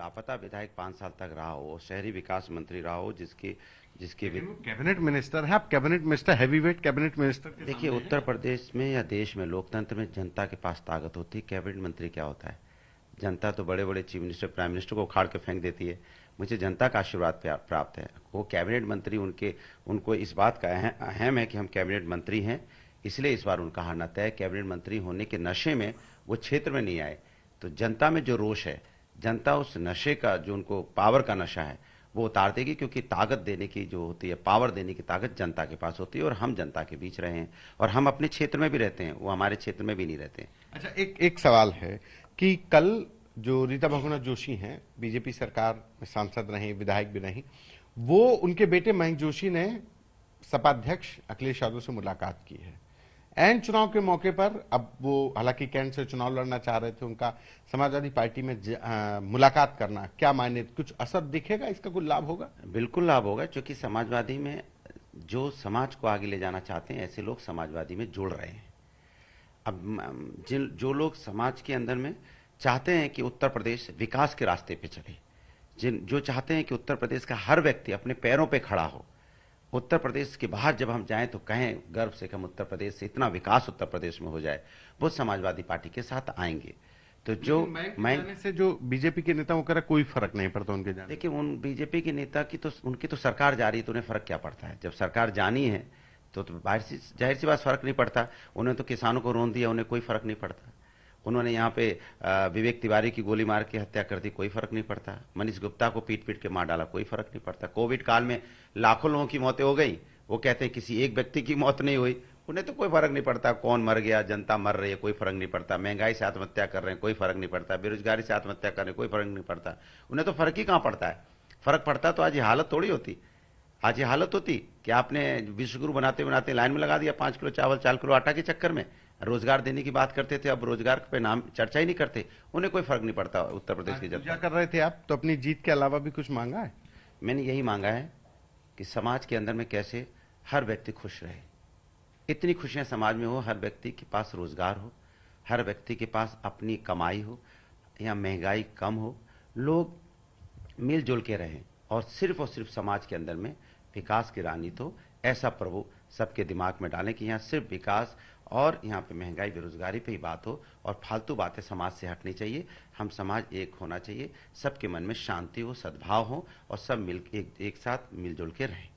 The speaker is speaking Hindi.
लापता विधायक पांच साल तक रहा हो शहरी विकास मंत्री रहा हो जिसके जिसके कैबिनेट मिनिस्टर है आप cabinet minister heavyweight cabinet minister देखिए उत्तर प्रदेश में या देश में लोकतंत्र में जनता के पास ताकत होती है कैबिनेट मंत्री क्या होता है जनता तो बड़े बड़े चीफ मिनिस्टर प्राइम मिनिस्टर को उखाड़ के फेंक देती है मुझे जनता का आशीर्वाद प्राप्त है वो कैबिनेट मंत्री उनके उनको इस बात का अहम है कि हम कैबिनेट मंत्री हैं इसलिए इस बार उनका हारना तय कैबिनेट मंत्री होने के नशे में वो क्षेत्र में नहीं आए तो जनता में जो रोष है जनता उस नशे का जो उनको पावर का नशा है वो उतार देगी क्योंकि ताकत देने की जो होती है पावर देने की ताकत जनता के पास होती है और हम जनता के बीच रहे हैं और हम अपने क्षेत्र में भी रहते हैं वो हमारे क्षेत्र में भी नहीं रहते अच्छा एक एक सवाल है कि कल जो रीता भगवनाथ जोशी हैं बीजेपी सरकार में सांसद रहे विधायक भी नहीं वो उनके बेटे मयंक जोशी ने सपाध्यक्ष अखिलेश यादव से मुलाकात की है एंड चुनाव के मौके पर अब वो हालांकि कैंट से चुनाव लड़ना चाह रहे थे उनका समाजवादी पार्टी में आ, मुलाकात करना क्या मायने कुछ असर दिखेगा इसका कुछ लाभ होगा बिल्कुल लाभ होगा क्योंकि समाजवादी में जो समाज को आगे ले जाना चाहते हैं ऐसे लोग समाजवादी में जुड़ रहे हैं अब जिन जो लोग समाज के अंदर में चाहते हैं कि उत्तर प्रदेश विकास के रास्ते पे चले जिन जो चाहते हैं कि उत्तर प्रदेश का हर व्यक्ति अपने पैरों पे खड़ा हो उत्तर प्रदेश के बाहर जब हम जाएं तो कहें गर्व से कम उत्तर प्रदेश से इतना विकास उत्तर प्रदेश में हो जाए वो समाजवादी पार्टी के साथ आएंगे तो जो मैं से जो बीजेपी के नेताओं का कोई फर्क नहीं पड़ता उनके जाने देखिए उन बीजेपी के नेता की तो उनकी तो सरकार जा रही है तो उन्हें फर्क क्या पड़ता है जब सरकार जानी है तो, तो बाहर जाहिर सी बात फर्क नहीं पड़ता उन्हें तो किसानों को रोन दिया उन्हें कोई फर्क नहीं पड़ता उन्होंने यहाँ पे विवेक तिवारी की गोली मार के हत्या कर दी कोई फर्क नहीं पड़ता मनीष गुप्ता को पीट पीट के मार डाला कोई फर्क नहीं पड़ता कोविड काल में लाखों लोगों की मौतें हो गई वो कहते हैं किसी एक व्यक्ति की मौत नहीं हुई उन्हें तो कोई फर्क नहीं पड़ता कौन मर गया जनता मर रही है कोई फर्क नहीं पड़ता महंगाई से आत्महत्या कर रहे हैं कोई फर्क नहीं पड़ता बेरोजगारी से आत्महत्या कर रहे हैं कोई फर्क नहीं पड़ता उन्हें तो फर्क ही कहाँ पड़ता है फर्क पड़ता तो आज ये हालत थोड़ी होती आज ये हालत होती कि आपने विश्वगुरु बनाते बनाते लाइन में लगा दिया पाँच किलो चावल चार किलो आटा के चक्कर में रोजगार देने की बात करते थे अब रोजगार पे नाम चर्चा ही नहीं करते उन्हें कोई फर्क नहीं पड़ता उत्तर प्रदेश की जनता कर रहे थे आप तो अपनी जीत के अलावा भी कुछ मांगा है मैंने यही मांगा है कि समाज के अंदर में कैसे हर व्यक्ति खुश रहे इतनी खुशियां समाज में हो हर व्यक्ति के पास रोजगार हो हर व्यक्ति के पास अपनी कमाई हो या महंगाई कम हो लोग मिलजुल के रहें और सिर्फ और सिर्फ समाज के अंदर में विकास की रानी तो ऐसा प्रभु सबके दिमाग में डालें कि यहाँ सिर्फ विकास और यहाँ पे महंगाई बेरोजगारी पे ही बात हो और फालतू बातें समाज से हटनी चाहिए हम समाज एक होना चाहिए सबके मन में शांति हो सद्भाव हो और सब मिल एक, एक साथ मिलजुल के रहें